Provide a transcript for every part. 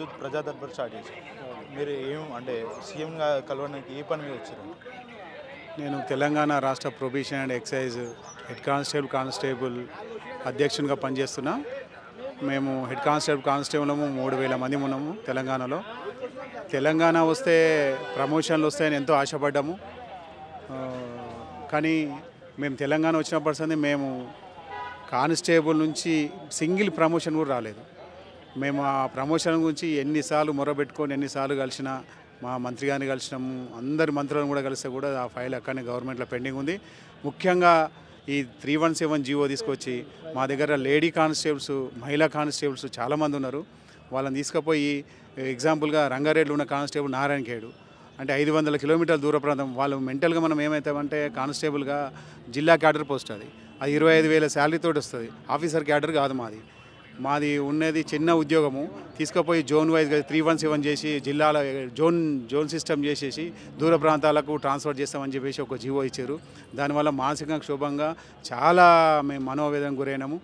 ఈరోజు ప్రజా దర్బార్ స్టార్ట్ చేశారు మీరు ఏం అంటే సీఎంగా కలవడానికి ఏ పని మీద వచ్చారు నేను తెలంగాణ రాష్ట్ర prohibition and excise head constable constable అధ్యక్షునిగా పనిచేస్తున్నా మేము హెడ్ కానిస్టేబుల్ కానిస్టేబుల్ము మూడు వేల మంది ఉన్నాము తెలంగాణలో తెలంగాణ వస్తే ప్రమోషన్లు వస్తాయని ఎంతో ఆశపడ్డాము కానీ మేము తెలంగాణ వచ్చినప్పటి మేము కానిస్టేబుల్ నుంచి సింగిల్ ప్రమోషన్ కూడా రాలేదు మేము ఆ ప్రమోషన్ గురించి ఎన్నిసార్లు మొరబెట్టుకొని ఎన్నిసార్లు కలిసినా మా మంత్రి గారిని కలిసినాము అందరి మంత్రులను కూడా కలిస్తే కూడా ఆ ఫైల్ అక్కడనే గవర్నమెంట్లో పెండింగ్ ఉంది ముఖ్యంగా ఈ త్రీ వన్ సెవెన్ జీవో తీసుకొచ్చి మా దగ్గర లేడీ కానిస్టేబుల్స్ మహిళా కానిస్టేబుల్స్ చాలామంది ఉన్నారు వాళ్ళని తీసుకుపోయి ఎగ్జాంపుల్గా రంగారెడ్డి ఉన్న కానిస్టేబుల్ నారాయణ ఖేడు అంటే ఐదు వందల కిలోమీటర్ల దూర ప్రాంతం వాళ్ళు మెంటల్గా మనం ఏమవుతామంటే కానిస్టేబుల్గా జిల్లా క్యాడర్ పోస్ట్ అది అది ఇరవై ఐదు వేల శాలరీతో వస్తుంది ఆఫీసర్ క్యాడర్ కాదు మాది మాది ఉన్నది చిన్న ఉద్యోగము తీసుకుపోయి జోన్ వైజ్గా త్రీ వన్ సెవెన్ చేసి జిల్లాల జోన్ జోన్ సిస్టమ్ చేసేసి దూర ప్రాంతాలకు ట్రాన్స్ఫర్ చేస్తామని చెప్పేసి ఒక జీవో ఇచ్చారు దానివల్ల మానసికంగా క్షోభంగా చాలా మేము మనోవేదన గురైనము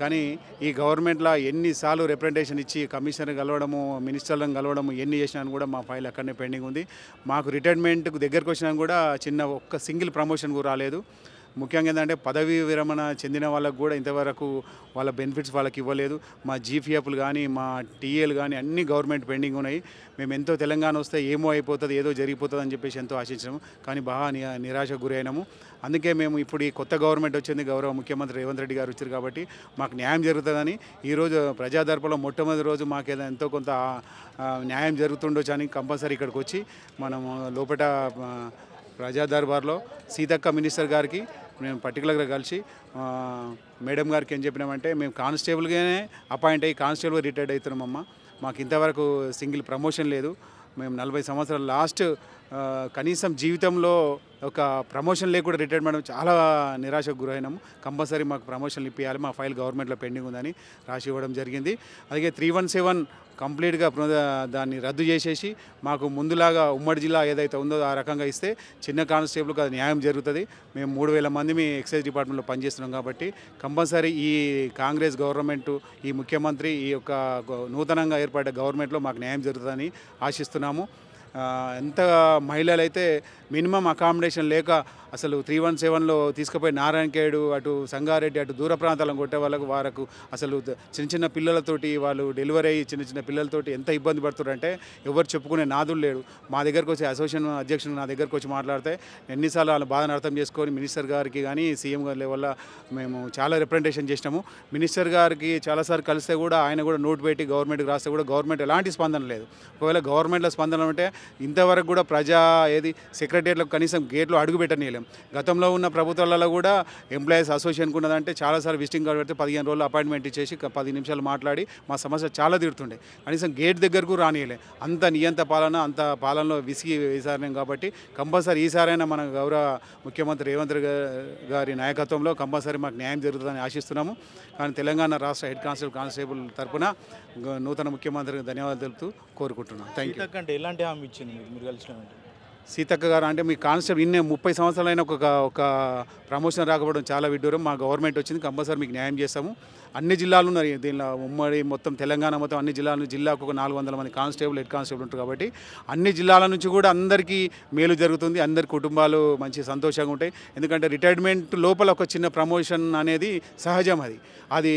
కానీ ఈ గవర్నమెంట్లో ఎన్నిసార్లు రిప్రజెంటేషన్ ఇచ్చి కమిషనర్ కలవడము మినిస్టర్లను కలవడము ఎన్ని చేసినాను కూడా మా ఫైల్ అక్కడనే పెండింగ్ ఉంది మాకు రిటైర్మెంట్కు దగ్గరకు వచ్చినా కూడా చిన్న ఒక్క సింగిల్ ప్రమోషన్ కూడా రాలేదు ముఖ్యంగా ఏంటంటే పదవీ విరమణ చెందిన వాళ్ళకు కూడా ఇంతవరకు వాళ్ళ బెనిఫిట్స్ వాళ్ళకి ఇవ్వలేదు మా జీపీఎఫ్లు కానీ మా టీఏలు కానీ అన్ని గవర్నమెంట్ పెండింగ్ ఉన్నాయి మేము ఎంతో తెలంగాణ వస్తే ఏమో అయిపోతుంది ఏదో జరిగిపోతుంది అని చెప్పేసి ఎంతో ఆశించాము కానీ బాగా నిరాశకు గురైనాము అందుకే మేము ఇప్పుడు ఈ కొత్త గవర్నమెంట్ వచ్చింది గౌరవ ముఖ్యమంత్రి రేవంత్ రెడ్డి గారు వచ్చారు కాబట్టి మాకు న్యాయం జరుగుతుందని ఈరోజు ప్రజాదర్పలో మొట్టమొదటి రోజు మాకు ఎంతో కొంత న్యాయం జరుగుతుండొచ్చు అని కంపల్సరీ ఇక్కడికి వచ్చి మనం లోపల ప్రజాదర్బార్లో సీతక్క మినిస్టర్ గారికి మేము పర్టికులర్గా కలిసి మేడం గారికి ఏం చెప్పినామంటే మేము కానిస్టేబుల్గానే అపాయింట్ అయ్యి కానిస్టేబుల్గా రిటైర్డ్ అమ్మ మాకు ఇంతవరకు సింగిల్ ప్రమోషన్ లేదు మేము నలభై సంవత్సరాలు లాస్ట్ కనీసం జీవితంలో ఒక ప్రమోషన్ లేకుండా రిటైర్మెంట్ చాలా నిరాశకు గురైనాము కంపల్సరీ మాకు ప్రమోషన్లు ఇప్పించాలి మా ఫైల్ గవర్నమెంట్లో పెండింగ్ ఉందని రాసి ఇవ్వడం జరిగింది అలాగే త్రీ వన్ సెవెన్ కంప్లీట్గా దాన్ని రద్దు చేసేసి మాకు ముందులాగా ఉమ్మడి జిల్లా ఏదైతే ఉందో ఆ రకంగా ఇస్తే చిన్న కానిస్టేబుల్కి అది న్యాయం జరుగుతుంది మేము మూడు వేల మంది మీ ఎక్సైజ్ డిపార్ట్మెంట్లో పనిచేస్తున్నాం కాబట్టి కంపల్సరీ ఈ కాంగ్రెస్ గవర్నమెంట్ ఈ ముఖ్యమంత్రి ఈ యొక్క నూతనంగా ఏర్పడ్డ గవర్నమెంట్లో మాకు న్యాయం జరుగుతుందని ఆశిస్తున్నాము ఎంత మహిళలు అయితే మినిమం అకామిడేషన్ లేక అసలు త్రీ వన్ సెవెన్లో తీసుకుపోయి నారాయణకేడు అటు సంగారెడ్డి అటు దూర ప్రాంతాలను కొట్టే వాళ్ళకు వారకు అసలు చిన్న చిన్న పిల్లలతోటి వాళ్ళు డెలివరీ అయ్యి చిన్న చిన్న పిల్లలతోటి ఎంత ఇబ్బంది పడుతుంటే ఎవరు చెప్పుకునే నాదులు లేడు మా దగ్గరకు వచ్చి అసోసియేషన్ అధ్యక్షుడు నా దగ్గరకు వచ్చి మాట్లాడితే ఎన్నిసార్లు వాళ్ళ బాధను అర్థం చేసుకొని మినిస్టర్ గారికి కానీ సీఎం గారి లెవెల్లో మేము చాలా రిప్రజెంటేషన్ చేసినాము మినిస్టర్ గారికి చాలాసార్లు కలిస్తే కూడా ఆయన కూడా నోట్ పెట్టి గవర్నమెంట్కి రాస్తే కూడా గవర్నమెంట్ ఎలాంటి స్పందన లేదు ఒకవేళ గవర్నమెంట్లో స్పందన ఉంటే ఇంతవరకు కూడా ప్రజా ఏది సెక్రటరీలకు కనీసం గేట్లు అడుగు పెట్టనీయలేం గతంలో ఉన్న ప్రభుత్వాలలో కూడా ఎంప్లాయీస్ అసోసియేషన్కి ఉన్నదంటే చాలాసార్లు విజిటింగ్ కార్డు పెడితే పదిహేను రోజులు అపాయింట్మెంట్ ఇచ్చేసి పది నిమిషాలు మాట్లాడి మా సమస్య చాలా తీరుతుండే కనీసం గేట్ దగ్గరకు రానియలే అంత నియంత పాలన అంత పాలనలో విసిగి విసారణం కాబట్టి కంపల్సరీ ఈసారైనా మన గౌరవ ముఖ్యమంత్రి రేవంత్ గారి నాయకత్వంలో కంపల్సరీ మాకు న్యాయం జరుగుతుందని ఆశిస్తున్నాము కానీ తెలంగాణ రాష్ట్ర హెడ్ కానిస్టేబుల్ కానిస్టేబుల్ తరఫున నూతన ముఖ్యమంత్రికి ధన్యవాదాలు తెలుపుతూ కోరుకుంటున్నాను థ్యాంక్ యూ ఎలాంటి హామీ చూపించింది మీరు మీరు కలిసిన వెంటనే సీతక్క గారు అంటే మీ కానిస్టేబుల్ ఇన్నే ముప్పై సంవత్సరాలైన ఒక ఒక ప్రమోషన్ రాకపోవడం చాలా విడ్డూరం మా గవర్నమెంట్ వచ్చింది కంపల్సరీ మీకు న్యాయం చేస్తాము అన్ని జిల్లాలు ఉన్నారు దీనిలో ఉమ్మడి మొత్తం తెలంగాణ మొత్తం అన్ని జిల్లాలు జిల్లాకు ఒక నాలుగు వందల మంది కానిస్టేబుల్ హెడ్ కానిస్టేబుల్ ఉంటారు కాబట్టి అన్ని జిల్లాల నుంచి కూడా అందరికీ మేలు జరుగుతుంది అందరి కుటుంబాలు మంచి సంతోషంగా ఉంటాయి ఎందుకంటే రిటైర్మెంట్ లోపల ఒక చిన్న ప్రమోషన్ అనేది సహజం అది అది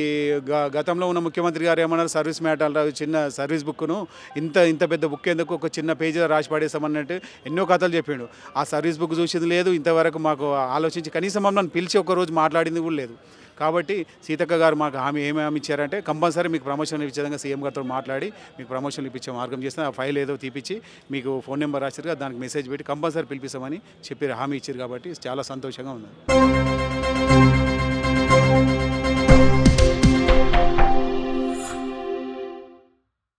గతంలో ఉన్న ముఖ్యమంత్రి గారు ఏమన్నారు సర్వీస్ మ్యాటర్ చిన్న సర్వీస్ బుక్ను ఇంత ఇంత పెద్ద బుక్ ఎందుకు ఒక చిన్న పేజీలో రాసి పడేసామన్నట్టు ఎన్నో కథలు చెప్పిండు ఆ సర్వీస్ బుక్ చూసేది లేదు ఇంతవరకు మాకు ఆలోచించి కనీసం మమ్మల్ని పిలిచి ఒకరోజు మాట్లాడింది కూడా లేదు కాబట్టి సీతక్క గారు మాకు హామీ ఏమి హామీ ఇచ్చారంటే కంపల్సరీ మీకు ప్రమోషన్ ఇచ్చే విధంగా సీఎం గారితో మాట్లాడి మీకు ప్రమోషన్ ఇప్పించే మార్గం చేస్తే ఆ ఫైల్ ఏదో తీపిచ్చి మీకు ఫోన్ నెంబర్ రాశారు దానికి మెసేజ్ పెట్టి కంపల్సరీ పిలిపిస్తామని చెప్పి హామీ ఇచ్చారు కాబట్టి చాలా సంతోషంగా ఉంది